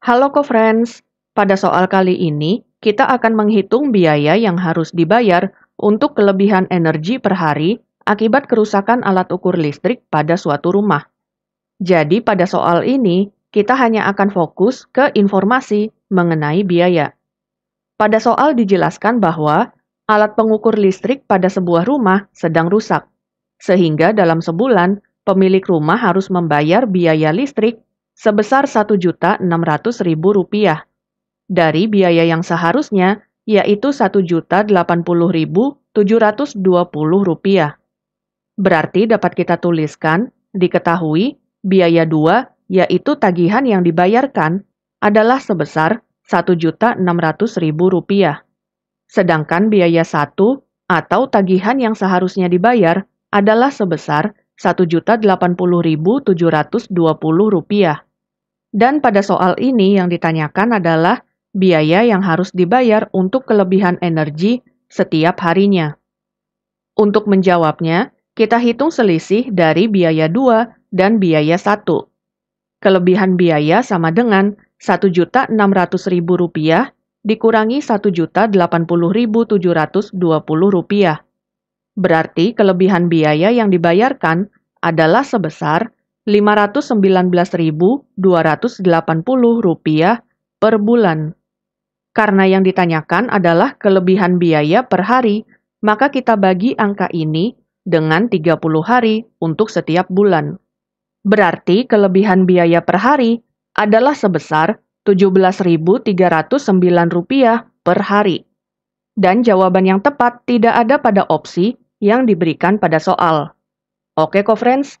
Halo co-friends, pada soal kali ini kita akan menghitung biaya yang harus dibayar untuk kelebihan energi per hari akibat kerusakan alat ukur listrik pada suatu rumah. Jadi pada soal ini kita hanya akan fokus ke informasi mengenai biaya. Pada soal dijelaskan bahwa alat pengukur listrik pada sebuah rumah sedang rusak, sehingga dalam sebulan pemilik rumah harus membayar biaya listrik sebesar Rp1.600.000 dari biaya yang seharusnya yaitu Rp1.080.720. Berarti dapat kita tuliskan, diketahui, biaya 2, yaitu tagihan yang dibayarkan, adalah sebesar Rp1.600.000. Sedangkan biaya 1 atau tagihan yang seharusnya dibayar adalah sebesar Rp1.080.720. Dan pada soal ini yang ditanyakan adalah biaya yang harus dibayar untuk kelebihan energi setiap harinya. Untuk menjawabnya, kita hitung selisih dari biaya 2 dan biaya 1. Kelebihan biaya sama dengan Rp1.600.000 dikurangi Rp1.080.720. Berarti kelebihan biaya yang dibayarkan adalah sebesar 519.280 rupiah per bulan. Karena yang ditanyakan adalah kelebihan biaya per hari, maka kita bagi angka ini dengan 30 hari untuk setiap bulan. Berarti kelebihan biaya per hari adalah sebesar Rp17.309 per hari. Dan jawaban yang tepat tidak ada pada opsi yang diberikan pada soal. Oke, kok friends,